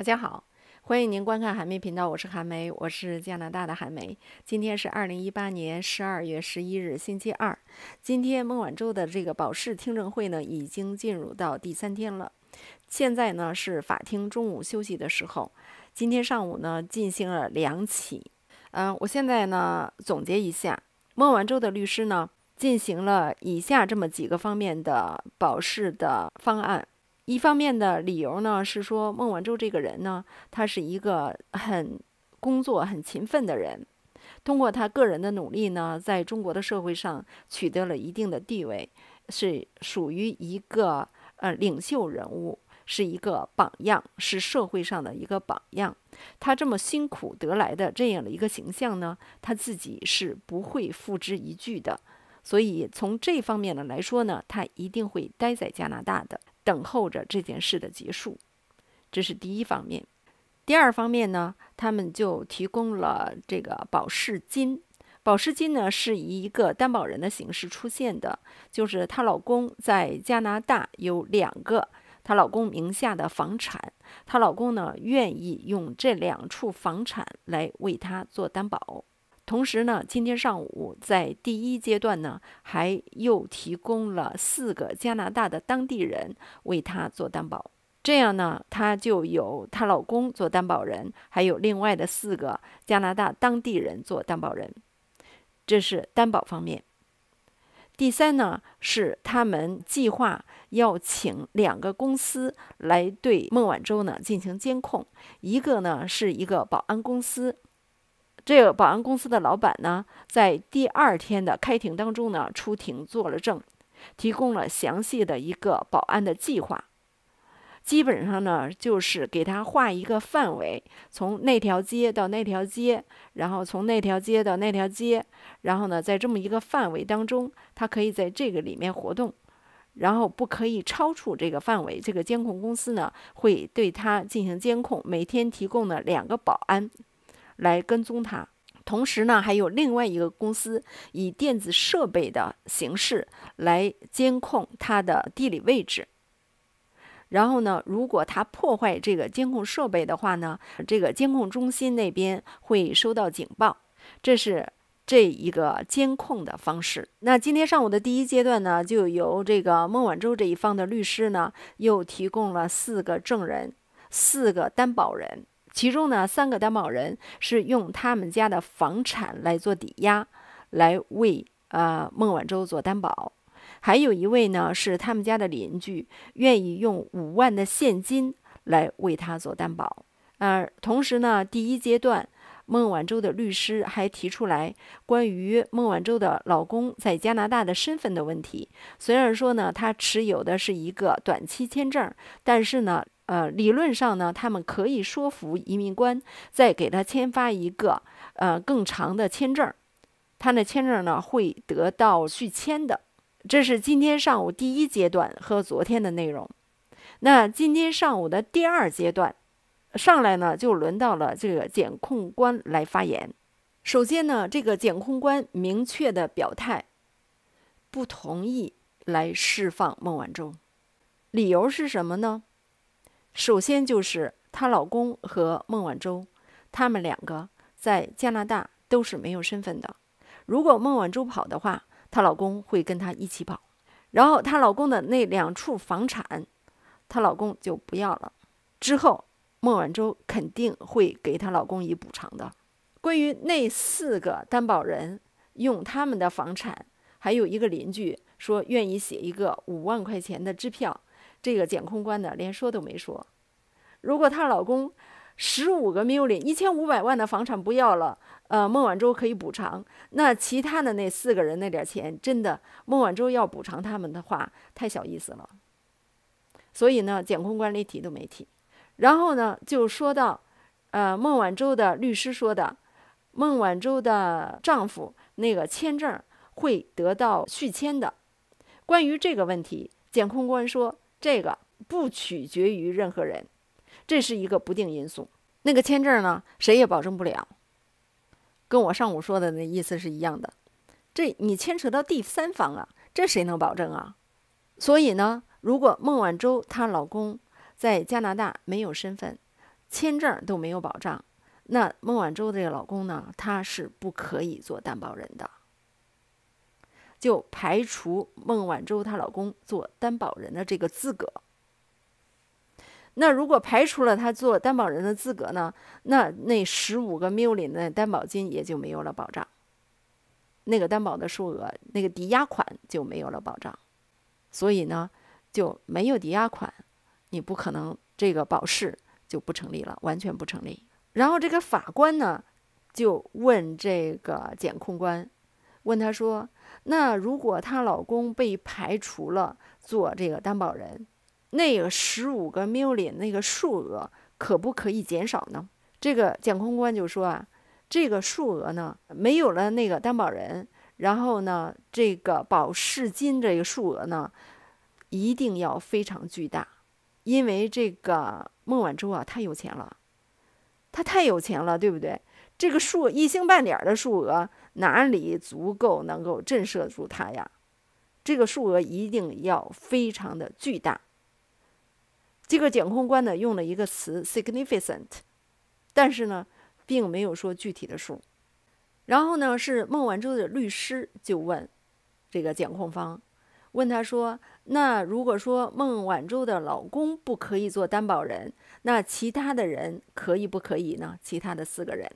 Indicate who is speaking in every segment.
Speaker 1: 大家好，欢迎您观看韩梅频道，我是韩梅，我是加拿大的韩梅。今天是二零一八年十二月十一日，星期二。今天孟晚舟的这个保释听证会呢，已经进入到第三天了。现在呢是法庭中午休息的时候。今天上午呢进行了两起。嗯，我现在呢总结一下，孟晚舟的律师呢进行了以下这么几个方面的保释的方案。一方面的理由呢，是说孟晚舟这个人呢，他是一个很工作很勤奋的人，通过他个人的努力呢，在中国的社会上取得了一定的地位，是属于一个呃领袖人物，是一个榜样，是社会上的一个榜样。他这么辛苦得来的这样的一个形象呢，他自己是不会付之一炬的。所以从这方面呢来说呢，她一定会待在加拿大的，等候着这件事的结束。这是第一方面。第二方面呢，他们就提供了这个保释金。保释金呢是以一个担保人的形式出现的，就是她老公在加拿大有两个她老公名下的房产，她老公呢愿意用这两处房产来为她做担保。同时呢，今天上午在第一阶段呢，还又提供了四个加拿大的当地人为她做担保。这样呢，她就有她老公做担保人，还有另外的四个加拿大当地人做担保人。这是担保方面。第三呢，是他们计划要请两个公司来对孟晚舟呢进行监控，一个呢是一个保安公司。这个保安公司的老板呢，在第二天的开庭当中呢，出庭作了证，提供了详细的一个保安的计划。基本上呢，就是给他画一个范围，从那条街到那条街，然后从那条街到那条街，然后呢，在这么一个范围当中，他可以在这个里面活动，然后不可以超出这个范围。这个监控公司呢，会对他进行监控，每天提供呢两个保安。来跟踪他，同时呢，还有另外一个公司以电子设备的形式来监控他的地理位置。然后呢，如果他破坏这个监控设备的话呢，这个监控中心那边会收到警报。这是这一个监控的方式。那今天上午的第一阶段呢，就由这个孟晚舟这一方的律师呢，又提供了四个证人，四个担保人。其中呢，三个担保人是用他们家的房产来做抵押，来为呃孟晚舟做担保；还有一位呢是他们家的邻居，愿意用五万的现金来为他做担保。呃，同时呢，第一阶段，孟晚舟的律师还提出来关于孟晚舟的老公在加拿大的身份的问题。虽然说呢，他持有的是一个短期签证，但是呢。呃，理论上呢，他们可以说服移民官再给他签发一个呃更长的签证，他的签证呢会得到续签的。这是今天上午第一阶段和昨天的内容。那今天上午的第二阶段上来呢，就轮到了这个检控官来发言。首先呢，这个检控官明确的表态不同意来释放孟晚舟，理由是什么呢？首先就是她老公和孟晚舟，他们两个在加拿大都是没有身份的。如果孟晚舟跑的话，她老公会跟她一起跑，然后她老公的那两处房产，她老公就不要了。之后，孟晚舟肯定会给她老公以补偿的。关于那四个担保人用他们的房产，还有一个邻居说愿意写一个五万块钱的支票。这个检控官呢，连说都没说。如果她老公十五个 million、一千五百万的房产不要了，呃，孟晚舟可以补偿。那其他的那四个人那点钱，真的孟晚舟要补偿他们的话，太小意思了。所以呢，检控官连提都没提。然后呢，就说到，呃，孟晚舟的律师说的，孟晚舟的丈夫那个签证会得到续签的。关于这个问题，检控官说。这个不取决于任何人，这是一个不定因素。那个签证呢，谁也保证不了。跟我上午说的那意思是一样的。这你牵扯到第三方啊，这谁能保证啊？所以呢，如果孟晚舟她老公在加拿大没有身份，签证都没有保障，那孟晚舟这个老公呢，他是不可以做担保人的。就排除孟晚舟她老公做担保人的这个资格。那如果排除了他做担保人的资格呢？那那十五个 million 的担保金也就没有了保障，那个担保的数额，那个抵押款就没有了保障，所以呢，就没有抵押款，你不可能这个保释就不成立了，完全不成立。然后这个法官呢，就问这个检控官，问他说。那如果她老公被排除了做这个担保人，那个十五个 million 那个数额可不可以减少呢？这个检控官就说啊，这个数额呢没有了那个担保人，然后呢，这个保释金这个数额呢一定要非常巨大，因为这个孟晚舟啊太有钱了，她太有钱了，对不对？这个数一星半点的数额。哪里足够能够震慑住他呀？这个数额一定要非常的巨大。这个检控官呢用了一个词 “significant”，但是呢并没有说具体的数。然后呢是孟晚舟的律师就问这个检控方，问他说：“那如果说孟晚舟的老公不可以做担保人，那其他的人可以不可以呢？其他的四个人？”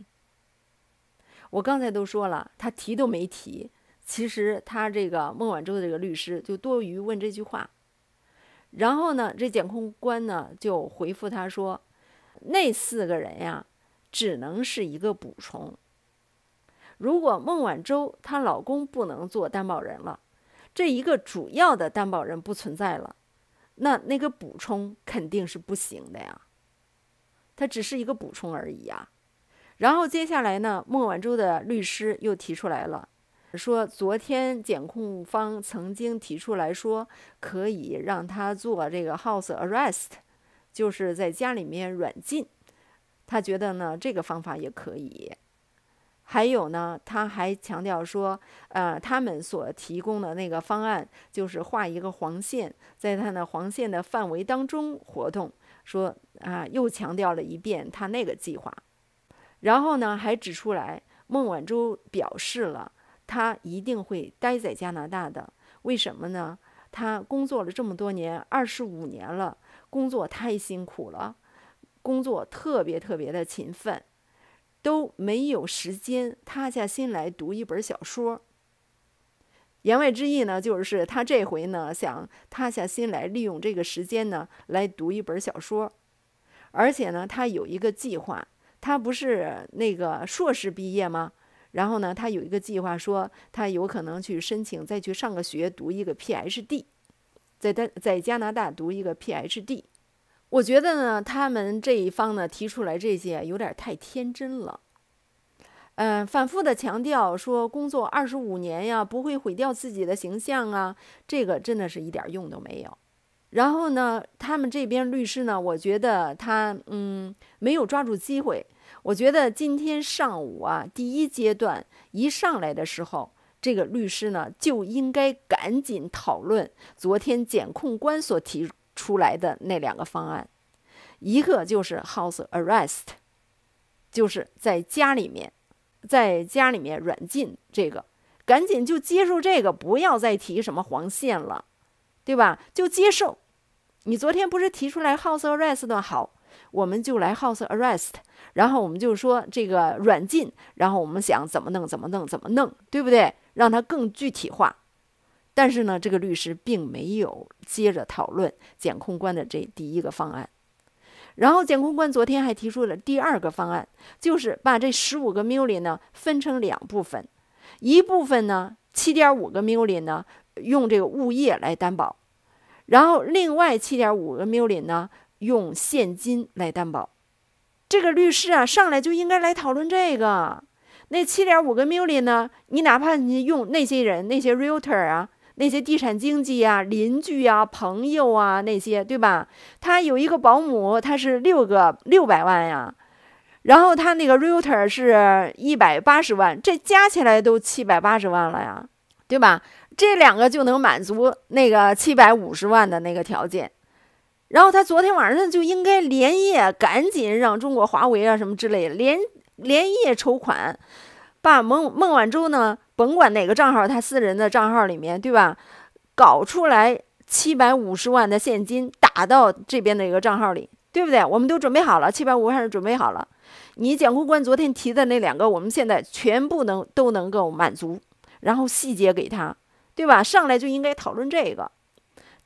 Speaker 1: 我刚才都说了，他提都没提。其实他这个孟晚舟这个律师就多余问这句话。然后呢，这检控官呢就回复他说：“那四个人呀，只能是一个补充。如果孟晚舟她老公不能做担保人了，这一个主要的担保人不存在了，那那个补充肯定是不行的呀。他只是一个补充而已呀。”然后接下来呢，孟晚舟的律师又提出来了，说昨天检控方曾经提出来说，可以让他做这个 house arrest，就是在家里面软禁。他觉得呢，这个方法也可以。还有呢，他还强调说，呃，他们所提供的那个方案就是画一个黄线，在他的黄线的范围当中活动。说啊，又强调了一遍他那个计划。然后呢，还指出来，孟晚舟表示了，他一定会待在加拿大的。为什么呢？他工作了这么多年，二十五年了，工作太辛苦了，工作特别特别的勤奋，都没有时间塌下心来读一本小说。言外之意呢，就是他这回呢，想塌下心来，利用这个时间呢，来读一本小说，而且呢，他有一个计划。他不是那个硕士毕业吗？然后呢，他有一个计划，说他有可能去申请再去上个学读一个 PhD，在在加拿大读一个 PhD。我觉得呢，他们这一方呢提出来这些有点太天真了。嗯，反复的强调说工作二十五年呀，不会毁掉自己的形象啊，这个真的是一点用都没有。然后呢，他们这边律师呢，我觉得他嗯没有抓住机会。我觉得今天上午啊，第一阶段一上来的时候，这个律师呢就应该赶紧讨论昨天检控官所提出来的那两个方案，一个就是 house arrest，就是在家里面，在家里面软禁这个，赶紧就接受这个，不要再提什么黄线了，对吧？就接受。你昨天不是提出来 house arrest 的好？我们就来 house arrest，然后我们就说这个软禁，然后我们想怎么弄怎么弄怎么弄，对不对？让他更具体化。但是呢，这个律师并没有接着讨论检控官的这第一个方案。然后检控官昨天还提出了第二个方案，就是把这十五个 million 呢分成两部分，一部分呢七点五个 million 呢用这个物业来担保，然后另外七点五个 million 呢。用现金来担保，这个律师啊，上来就应该来讨论这个。那七点五个 million 呢？你哪怕你用那些人，那些 realtor 啊，那些地产经纪啊，邻居啊，朋友啊，那些对吧？他有一个保姆，他是六个六百万呀，然后他那个 realtor 是一百八十万，这加起来都七百八十万了呀，对吧？这两个就能满足那个七百五十万的那个条件。然后他昨天晚上就应该连夜赶紧让中国华为啊什么之类的连连夜筹款，把孟孟晚舟呢，甭管哪个账号，他私人的账号里面对吧，搞出来七百五十万的现金打到这边的一个账号里，对不对？我们都准备好了，七百五十万是准备好了。你检控官昨天提的那两个，我们现在全部能都能够满足，然后细节给他，对吧？上来就应该讨论这个。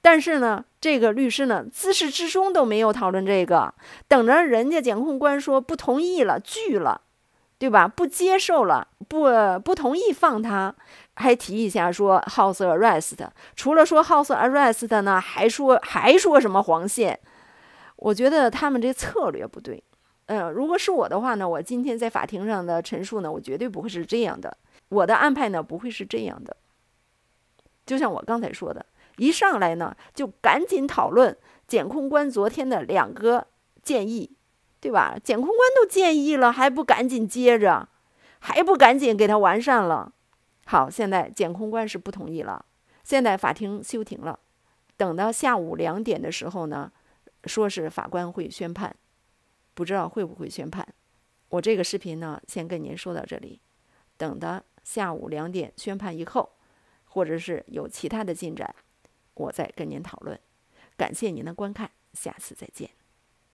Speaker 1: 但是呢，这个律师呢，自始至终都没有讨论这个，等着人家检控官说不同意了，拒了，对吧？不接受了，不不同意放他，还提一下说 house arrest。除了说 house arrest 呢，还说还说什么黄线？我觉得他们这策略不对。嗯，如果是我的话呢，我今天在法庭上的陈述呢，我绝对不会是这样的。我的安排呢，不会是这样的。就像我刚才说的。一上来呢，就赶紧讨论检控官昨天的两个建议，对吧？检控官都建议了，还不赶紧接着，还不赶紧给他完善了？好，现在检控官是不同意了。现在法庭休庭了，等到下午两点的时候呢，说是法官会宣判，不知道会不会宣判。我这个视频呢，先跟您说到这里。等到下午两点宣判以后，或者是有其他的进展。我再跟您讨论，感谢您的观看，下次再见。